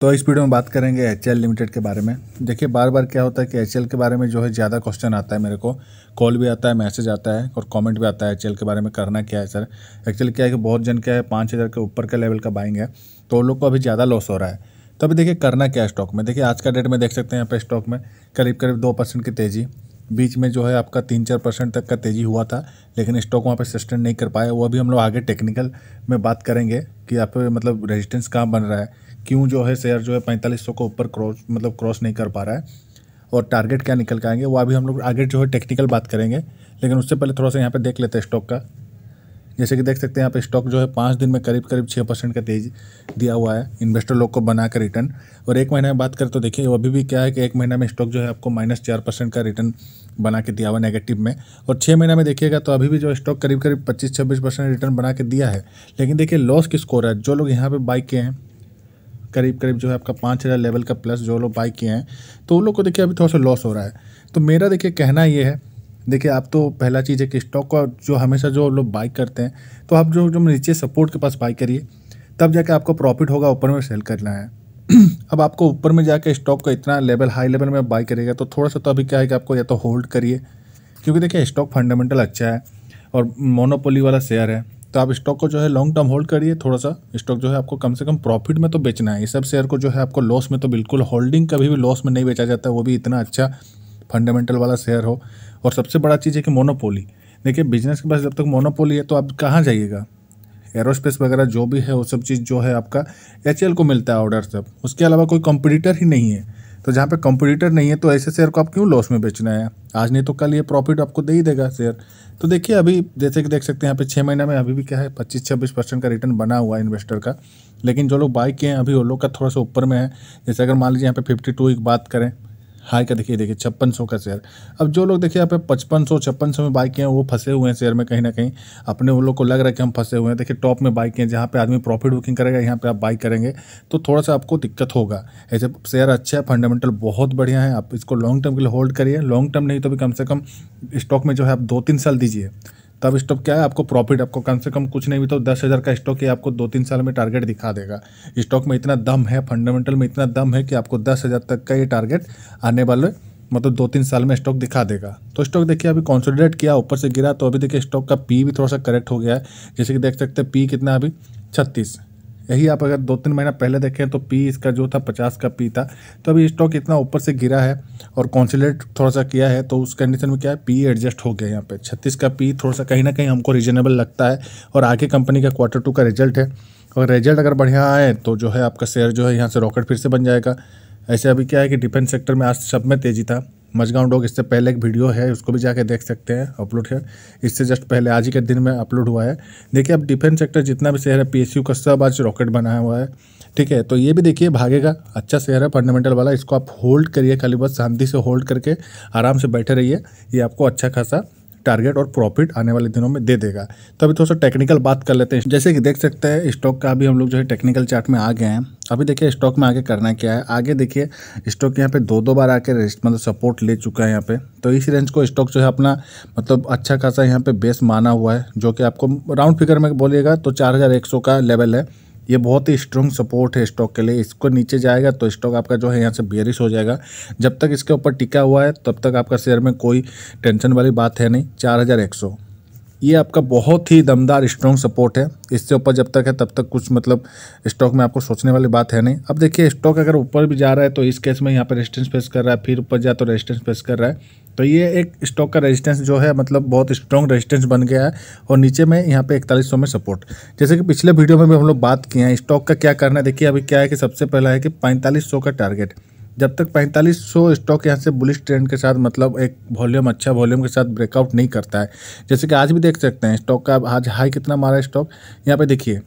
तो इस वीडियो में बात करेंगे एच लिमिटेड के बारे में देखिए बार बार क्या होता है कि एच के बारे में जो है ज़्यादा क्वेश्चन आता है मेरे को कॉल भी आता है मैसेज आता है और कमेंट भी आता है एच के बारे में करना क्या है सर एक्चुअल क्या है कि बहुत जन क्या है पाँच हज़ार के ऊपर के लेवल का बाइंग है तो उन लोग को अभी ज़्यादा लॉस हो रहा है तो अभी देखिए करना क्या है स्टॉक में देखिए आज का डेट में देख सकते हैं यहाँ पर स्टॉक में करीब करीब दो परसेंट की तेज़ी बीच में जो है आपका तीन चार परसेंट तक का तेज़ी हुआ था लेकिन स्टॉक वहाँ पर सस्टेन नहीं कर पाया वो भी हम लोग आगे टेक्निकल में बात करेंगे कि आप मतलब रेजिस्टेंस कहाँ बन रहा है क्यों जो है शेयर जो है पैंतालीस सौ को ऊपर क्रॉस मतलब क्रॉस नहीं कर पा रहा है और टारगेट क्या निकल के आएंगे वो अभी हम लोग आगे जो है टेक्निकल बात करेंगे लेकिन उससे पहले थोड़ा सा यहाँ पर देख लेते हैं स्टॉक का जैसे कि देख सकते हैं यहाँ पे स्टॉक जो है पाँच दिन में करीब करीब छः परसेंट का तेज़ दिया हुआ है इन्वेस्टर लोग को बना कर रिटर्न और एक महीने में बात करें तो देखिए अभी भी क्या है कि एक महीना में स्टॉक जो है आपको माइनस चार परसेंट का रिटर्न बना के दिया हुआ नेगेटिव में और छः महीना में देखिएगा तो अभी भी जो स्टॉक करीब करीब पच्चीस छब्बीस परसेंट रिटर्न बना के दिया है लेकिन देखिए लॉस की रहा है जो लोग यहाँ पर बाई किए हैं करीब करीब जो है आपका पाँच हज़ार लेवल का प्लस जो लोग बाई किए हैं तो उन लोग को देखिए अभी थोड़ा सा लॉस हो रहा है तो मेरा देखिए कहना ये है देखिए आप तो पहला चीज़ है कि स्टॉक का जो हमेशा जो लोग बाई करते हैं तो आप जो जो नीचे सपोर्ट के पास बाई करिए तब जाके आपको प्रॉफिट होगा ऊपर में सेल करना है अब आपको ऊपर में जाके स्टॉक का इतना लेवल हाई लेवल में बाई करेगा तो थोड़ा सा तो अभी क्या है कि आपको या तो होल्ड करिए क्योंकि देखिए स्टॉक फंडामेंटल अच्छा है और मोनोपोली वाला शेयर है तो आप स्टॉक को जो है लॉन्ग टर्म होल्ड करिए थोड़ा सा स्टॉक जो है आपको कम से कम प्रॉफिट में तो बेचना है ये सब शेयर को जो है आपको लॉस में तो बिल्कुल होल्डिंग कभी भी लॉस में नहीं बेचा जाता वो भी इतना अच्छा फंडामेंटल वाला शेयर हो और सबसे बड़ा चीज़ है कि मोनोपोली देखिए बिजनेस के पास जब तक मोनोपोली है तो आप कहाँ जाइएगा एरोस्पेस वगैरह जो भी है वो सब चीज़ जो है आपका एच को मिलता है ऑर्डर सब उसके अलावा कोई कंपटीटर ही नहीं है तो जहाँ पे कंपटीटर नहीं है तो ऐसे शेयर को आप क्यों लॉस में बेचना है आज नहीं तो कल ये प्रॉफिट आपको दे ही देगा शेयर तो देखिए अभी जैसे कि देख सकते हैं यहाँ पे छः महीना में अभी भी क्या है पच्चीस छब्बीस परसेंट का रिटर्न बना हुआ है इन्वेस्टर का लेकिन जो लोग बाई किए हैं अभी वो लोग का थोड़ा सा ऊपर में है जैसे अगर मान लीजिए यहाँ पे फिफ्टी टू की बात करें हाई का देखिए देखिए छप्पन सौ का शेयर अब जो लोग देखिए यहाँ पे पचपन सौ छप्पन सौ में बाइक हैं वो फंसे हुए हैं शेयर में कहीं ना कहीं अपने वो लोग को लग रहा है कि हम फंसे हुए हैं देखिए टॉप में बाइक हैं जहाँ पे आदमी प्रॉफिट बुकिंग करेगा यहाँ पे आप बाइक करेंगे तो थोड़ा सा आपको दिक्कत होगा ऐसे शेयर अच्छा है फंडामेंटल बहुत बढ़िया है आप इसको लॉन्ग टर्म के लिए होल्ड करिए लॉन्ग टर्म नहीं तो भी कम से कम स्टॉक में जो है आप दो तीन साल दीजिए तब स्टॉक क्या है आपको प्रॉफिट आपको कम से कम कुछ नहीं भी तो दस हज़ार का स्टॉक ये आपको दो तीन साल में टारगेट दिखा देगा स्टॉक में इतना दम है फंडामेंटल में इतना दम है कि आपको दस हज़ार तक का ये टारगेट आने वाले मतलब दो तीन साल में स्टॉक दिखा देगा तो स्टॉक देखिए अभी कॉन्सोलिडेट किया ऊपर से गिरा तो अभी देखिए स्टॉक का पी भी थोड़ा सा करेक्ट हो गया है जैसे कि देख सकते हैं पी कितना अभी छत्तीस यही आप अगर दो तीन महीना पहले देखें तो पी इसका जो था पचास का पी था तो अभी स्टॉक इतना ऊपर से गिरा है और कॉन्सिलेट थोड़ा सा किया है तो उस कंडीशन में क्या है पी एडजस्ट हो गया यहाँ पे छत्तीस का पी थोड़ा सा कहीं ना कहीं हमको रीजनेबल लगता है और आगे कंपनी का क्वार्टर टू का रिजल्ट है और रिजल्ट अगर बढ़िया आए तो जो है आपका शेयर जो है यहाँ से रॉकेट फिर से बन जाएगा ऐसे अभी क्या है कि डिफेंस सेक्टर में आज सब में तेज़ी था मजगांव डॉग इससे पहले एक वीडियो है उसको भी जाके देख सकते हैं अपलोड है इससे जस्ट पहले आज ही के दिन में अपलोड हुआ है देखिए अब डिफेंस सेक्टर जितना भी शहर है यू का सब आज रॉकेट बनाया हुआ है ठीक है तो ये भी देखिए भागेगा अच्छा शेयर है फंडामेंटल वाला इसको आप होल्ड करिए खाली बस शांति से होल्ड करके आराम से बैठे रहिए ये आपको अच्छा खासा टारगेट और प्रॉफिट आने वाले दिनों में दे देगा तो अभी थोड़ा सा टेक्निकल बात कर लेते हैं जैसे कि देख सकते हैं स्टॉक का भी हम लोग जो है टेक्निकल चार्ट में आ गए हैं अभी देखिए स्टॉक में आगे करना क्या है आगे देखिए स्टॉक यहाँ पे दो दो बार आके मतलब सपोर्ट ले चुका है यहाँ पे तो इस रेंज को स्टॉक जो है अपना मतलब अच्छा खासा यहाँ पे बेस माना हुआ है जो कि आपको राउंड फिगर में बोलिएगा तो सौ का लेवल है ये बहुत ही स्ट्रॉन्ग सपोर्ट है स्टॉक के लिए इसको नीचे जाएगा तो स्टॉक आपका जो है यहाँ से बेरिश हो जाएगा जब तक इसके ऊपर टिका हुआ है तब तक आपका शेयर में कोई टेंशन वाली बात है नहीं चार हज़ार एक सौ ये आपका बहुत ही दमदार स्ट्रॉन्ग सपोर्ट है इससे ऊपर जब तक है तब तक कुछ मतलब स्टॉक में आपको सोचने वाली बात है नहीं अब देखिए स्टॉक अगर ऊपर भी जा रहा है तो इस केस में यहाँ पर रेजिस्टेंस फेस कर रहा है फिर ऊपर जाए तो रेजिस्टेंस फेस कर रहा है तो ये एक स्टॉक का रेजिस्टेंस जो है मतलब बहुत स्ट्रॉन्ग रेजिस्टेंस बन गया है और नीचे में यहाँ पे इकतालीस में सपोर्ट जैसे कि पिछले वीडियो में भी हम लोग बात किए हैं स्टॉक का क्या करना है देखिए अभी क्या है कि सबसे पहला है कि पैंतालीस का टारगेट जब तक 4500 स्टॉक यहाँ से बुलिश ट्रेंड के साथ मतलब एक वॉल्यूम अच्छा वॉल्यूम के साथ ब्रेकआउट नहीं करता है जैसे कि आज भी देख सकते हैं स्टॉक का आज हाई कितना मारा स्टॉक यहाँ पे देखिए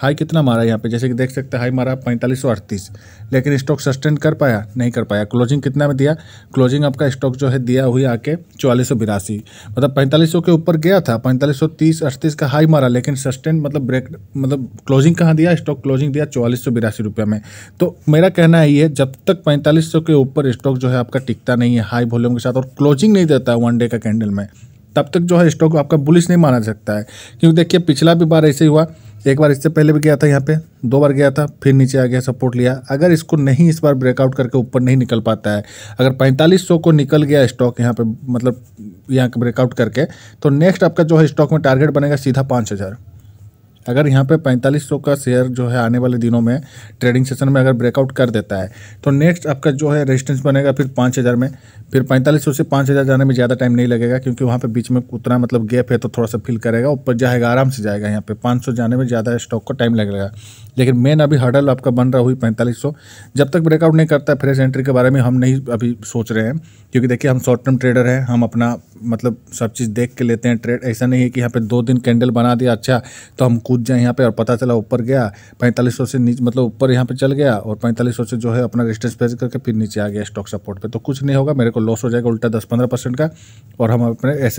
हाई कितना मारा यहाँ पे जैसे कि देख सकते हैं हाई मारा पैंतालीस सौ अड़तीस लेकिन स्टॉक सस्टेन कर पाया नहीं कर पाया क्लोजिंग कितना में दिया क्लोजिंग आपका स्टॉक जो है दिया हुई आके चौवालीस सौ बिरासी मतलब पैंतालीस सौ के ऊपर गया था पैंतालीस सौ तीस अड़तीस का हाई मारा लेकिन सस्टेन मतलब ब्रेक मतलब क्लोजिंग कहाँ दिया स्टॉक क्लोजिंग दिया चौवालीस सौ बिरासी रुपये में तो मेरा कहना यही है जब तक पैंतालीस सौ के ऊपर स्टॉक जो है आपका टिकता नहीं है हाई वॉल्यूम के साथ और क्लोजिंग नहीं देता है वन डे का कैंडल में तब तक जो है स्टॉक आपका बुलिश नहीं माना सकता है क्योंकि देखिए पिछला भी बार ऐसे ही हुआ एक बार इससे पहले भी गया था यहाँ पे दो बार गया था फिर नीचे आ गया सपोर्ट लिया अगर इसको नहीं इस बार ब्रेकआउट करके ऊपर नहीं निकल पाता है अगर 4500 को निकल गया स्टॉक यहाँ पे मतलब यहाँ ब्रेकआउट करके तो नेक्स्ट आपका जो है स्टॉक में टारगेट बनेगा सीधा पाँच हज़ार अगर यहाँ पे 4500 का शेयर जो है आने वाले दिनों में ट्रेडिंग सेशन में अगर ब्रेकआउट कर देता है तो नेक्स्ट आपका जो है रेजिस्टेंस बनेगा फिर 5000 में फिर 4500 से 5000 जाने में ज़्यादा टाइम नहीं लगेगा क्योंकि वहाँ पे बीच में उतना मतलब गैप है तो थोड़ा सा फील करेगा ऊपर जाएगा आराम से जाएगा यहाँ पे पाँच जाने में ज़्यादा स्टॉक को टाइम लगेगा लेकिन मेन अभी हर्डल आपका बन रहा हुई पैंतालीस जब तक ब्रेकआउट नहीं करता है फ्रेश एंट्री के बारे में हम नहीं अभी सोच रहे हैं क्योंकि देखिए हम शॉर्ट टर्म ट्रेडर हैं हम अपना मतलब सब चीज़ देख के लेते हैं ट्रेड ऐसा नहीं है कि यहाँ पे दो दिन कैंडल बना दिया अच्छा तो हम कूद जाएँ यहाँ पे और पता चला ऊपर गया पैंतालीस से नीचे मतलब ऊपर यहाँ पे चल गया और पैंतालीस से जो है अपना रेजिस्टेंस फेज करके फिर नीचे आ गया स्टॉक सपोर्ट पर तो कुछ नहीं होगा मेरे को लॉस हो जाएगा उल्टा दस पंद्रह परसेंट का और हम अपने एस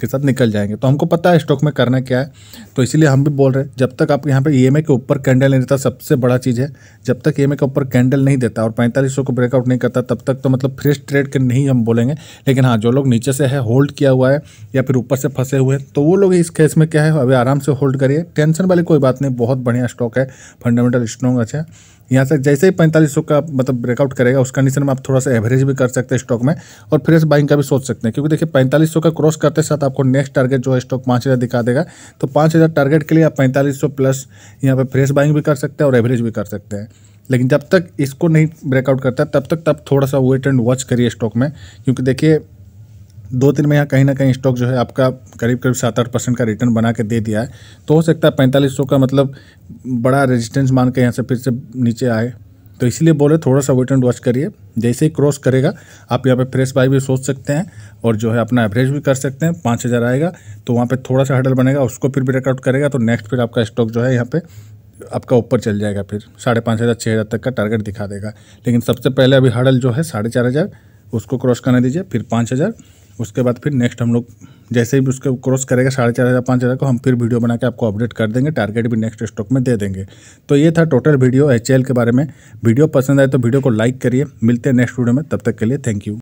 के साथ निकल जाएंगे तो हमको पता है स्टॉक में करना क्या है तो इसीलिए हम भी बोल रहे हैं जब तक आप यहाँ पर ई e के ऊपर कैंडल नहीं देता सबसे बड़ा चीज़ है जब तक एम के ऊपर कैंडल नहीं देता और पैंतालीस को ब्रेकआउट नहीं करता तब तक तो मतलब फ्रेश ट्रेड के नहीं हम बोलेंगे लेकिन हाँ जो लोग नीचे से है होल्ड किया हुआ है या फिर ऊपर से फंसे हुए हैं तो वो लोग इस केस में क्या है अभी आराम से होल्ड करिए टेंशन वाली कोई बात नहीं बहुत बढ़िया स्टॉक है फंडामेंटल स्ट्रॉन्ग अच्छा है यहाँ से जैसे ही पैंतालीस का मतलब ब्रेकआउट करेगा उस कंडीशन में आप थोड़ा सा एवरेज भी कर सकते हैं स्टॉक में और फ्रेश बाइंग का भी सोच सकते हैं क्योंकि देखिए पैंतालीस का क्रॉस करते साथ आपको नेक्स्ट टारगेट जो है स्टॉक पाँच हज़ार दिखा देगा तो पाँच हज़ार टारगेट के लिए आप पैंतालीस प्लस यहाँ पर फ्रेश बाइंग भी कर सकते हैं और एवरेज भी कर सकते हैं लेकिन जब तक इसको नहीं ब्रेकआउट करता तब तक तब थोड़ा सा वेट एंड वॉच करिए स्टॉक में क्योंकि देखिए दो तीन महीना कहीं ना कहीं स्टॉक जो है आपका करीब करीब सात आठ परसेंट का रिटर्न बना के दे दिया है तो हो सकता है पैंतालीस सौ का मतलब बड़ा रेजिस्टेंस मान के यहाँ से फिर से नीचे आए तो इसलिए बोले थोड़ा सा वेट एंड वॉच करिए जैसे ही क्रॉस करेगा आप यहाँ पे फ्रेश बाई भी सोच सकते हैं और जो है अपना एवरेज भी कर सकते हैं पाँच हज़ार आएगा तो वहाँ पे थोड़ा सा हडल बनेगा उसको फिर ब्रेकआउट करेगा तो नेक्स्ट फिर आपका स्टॉक जो है यहाँ पे आपका ऊपर चल जाएगा फिर साढ़े पाँच हज़ार छः हज़ार तक का टारगेट दिखा देगा लेकिन सबसे पहले अभी हडल जो है साढ़े चार हज़ार उसको क्रॉस करने दीजिए फिर पाँच हज़ार उसके बाद फिर नेक्स्ट हम लोग जैसे ही उसके क्रॉस करेगा साढ़े चार हज़ार पाँच हज़ार को हम फिर वीडियो बना के आपको अपडेट कर देंगे टारगेट भी नेक्स्ट स्टॉक में दे देंगे तो ये था टोटल वीडियो एच के बारे में वीडियो पसंद आए तो वीडियो को लाइक करिए मिलते हैं नेक्स्ट वीडियो में तब तक के लिए थैंक यू